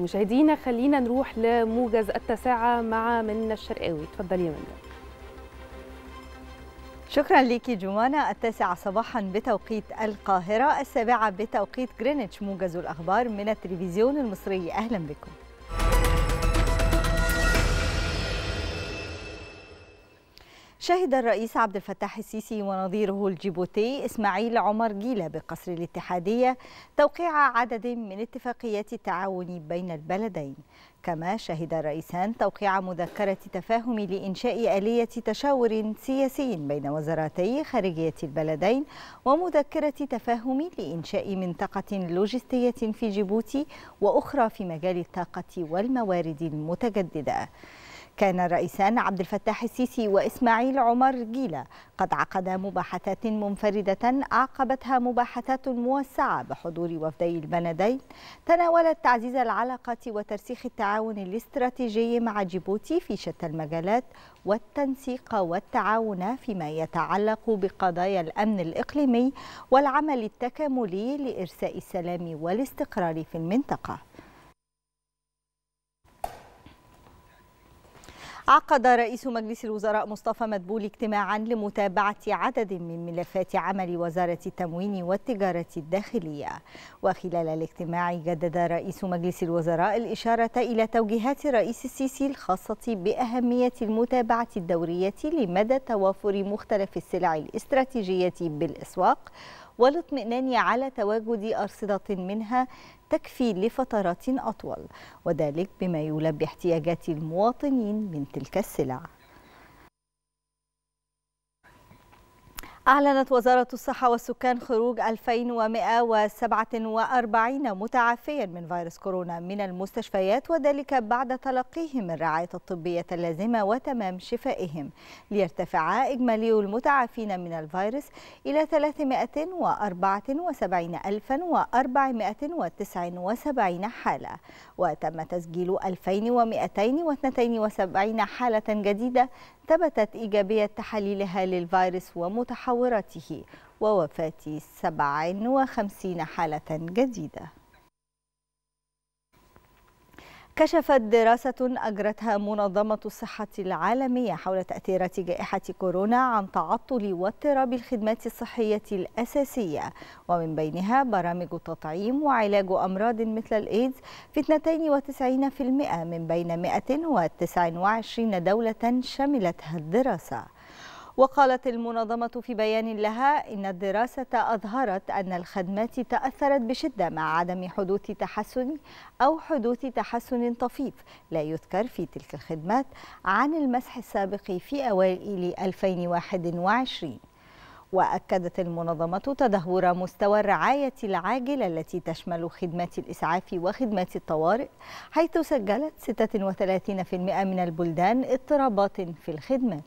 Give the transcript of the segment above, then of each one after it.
مشاهدينا خلينا نروح لموجز التاسعة مع منى الشرقاوي تفضلي يا منى شكرا ليكي جمانة التاسعة صباحا بتوقيت القاهرة السابعة بتوقيت جرينتش موجز الأخبار من التلفزيون المصري أهلا بكم شهد الرئيس عبد الفتاح السيسي ونظيره الجيبوتي اسماعيل عمر جيلة بقصر الاتحادية توقيع عدد من اتفاقيات التعاون بين البلدين كما شهد الرئيسان توقيع مذكرة تفاهم لإنشاء آلية تشاور سياسي بين وزارتي خارجية البلدين ومذكرة تفاهم لإنشاء منطقة لوجستية في جيبوتي وأخرى في مجال الطاقة والموارد المتجددة كان الرئيسان عبد الفتاح السيسي وإسماعيل عمر جيلة قد عقدا مباحثات منفردة أعقبتها مباحثات موسعة بحضور وفدي البلدين تناولت تعزيز العلاقة وترسيخ التعاون الاستراتيجي مع جيبوتي في شتى المجالات والتنسيق والتعاون فيما يتعلق بقضايا الأمن الإقليمي والعمل التكاملي لإرساء السلام والاستقرار في المنطقة عقد رئيس مجلس الوزراء مصطفى مدبول اجتماعا لمتابعة عدد من ملفات عمل وزارة التموين والتجارة الداخلية وخلال الاجتماع جدد رئيس مجلس الوزراء الإشارة إلى توجيهات الرئيس السيسي الخاصة بأهمية المتابعة الدورية لمدى توافر مختلف السلع الاستراتيجية بالأسواق والاطمئنان على تواجد أرصدة منها تكفي لفترات أطول وذلك بما يلبي احتياجات المواطنين من تلك السلع أعلنت وزارة الصحة والسكان خروج 2147 متعافيا من فيروس كورونا من المستشفيات وذلك بعد تلقيهم الرعاية الطبية اللازمة وتمام شفائهم ليرتفع إجمالي المتعافين من الفيروس إلى 374479 حالة وتم تسجيل 2272 حالة جديدة ثبتت إيجابية تحاليلها للفيروس ومتحول محاورته ووفاة 57 حالة جديدة كشفت دراسة أجرتها منظمة الصحة العالمية حول تأثيرات جائحة كورونا عن تعطل واضطراب الخدمات الصحية الأساسية ومن بينها برامج التطعيم وعلاج أمراض مثل الإيدز في 92% من بين 129 دولة شملتها الدراسة وقالت المنظمة في بيان لها إن الدراسة أظهرت أن الخدمات تأثرت بشدة مع عدم حدوث تحسن أو حدوث تحسن طفيف لا يذكر في تلك الخدمات عن المسح السابق في أوائل 2021 وأكدت المنظمة تدهور مستوى الرعاية العاجلة التي تشمل خدمات الإسعاف وخدمات الطوارئ حيث سجلت 36% من البلدان اضطرابات في الخدمات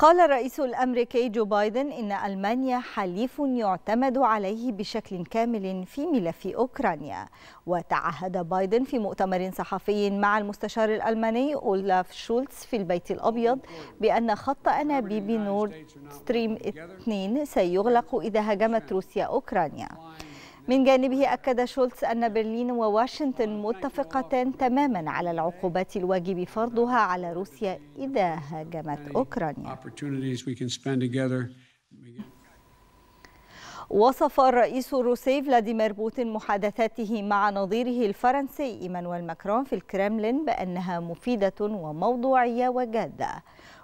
قال الرئيس الامريكي جو بايدن ان المانيا حليف يعتمد عليه بشكل كامل في ملف اوكرانيا وتعهد بايدن في مؤتمر صحفي مع المستشار الالماني اولاف شولتز في البيت الابيض بان خط انابيب نورد ستريم 2 سيغلق اذا هاجمت روسيا اوكرانيا من جانبه أكد شولتز أن برلين وواشنطن متفقتان تماما على العقوبات الواجب فرضها على روسيا إذا هاجمت أوكرانيا وصف الرئيس الروسي فلاديمير بوتين محادثاته مع نظيره الفرنسي ايمانويل ماكرون في الكرملين بانها مفيده وموضوعيه وجاده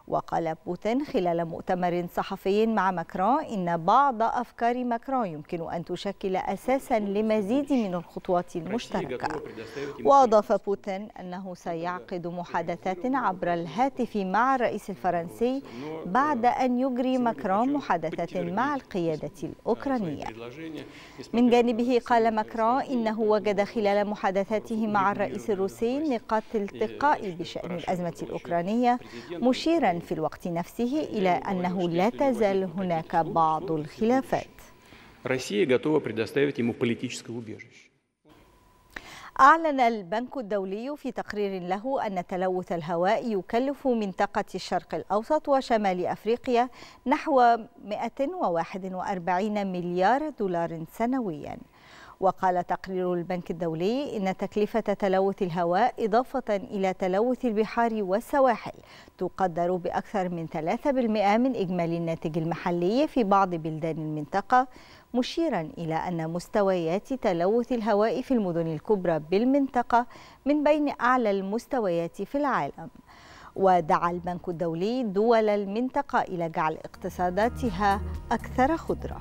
وقال بوتين خلال مؤتمر صحفي مع ماكرون إن بعض أفكار ماكرون يمكن أن تشكل أساسا لمزيد من الخطوات المشتركة وأضاف بوتين أنه سيعقد محادثات عبر الهاتف مع الرئيس الفرنسي بعد أن يجري ماكرون محادثات مع القيادة الأوكرانية من جانبه قال ماكرون إنه وجد خلال محادثاته مع الرئيس الروسي نقاط التقاء بشأن الأزمة الأوكرانية مشيرا في الوقت نفسه إلى أنه لا تزال هناك بعض الخلافات أعلن البنك الدولي في تقرير له أن تلوث الهواء يكلف منطقة الشرق الأوسط وشمال أفريقيا نحو 141 مليار دولار سنوياً وقال تقرير البنك الدولي إن تكلفة تلوث الهواء إضافة إلى تلوث البحار والسواحل تقدر بأكثر من 3% من إجمالي الناتج المحلي في بعض بلدان المنطقة مشيرا إلى أن مستويات تلوث الهواء في المدن الكبرى بالمنطقة من بين أعلى المستويات في العالم ودعا البنك الدولي دول المنطقة إلى جعل اقتصاداتها أكثر خضرة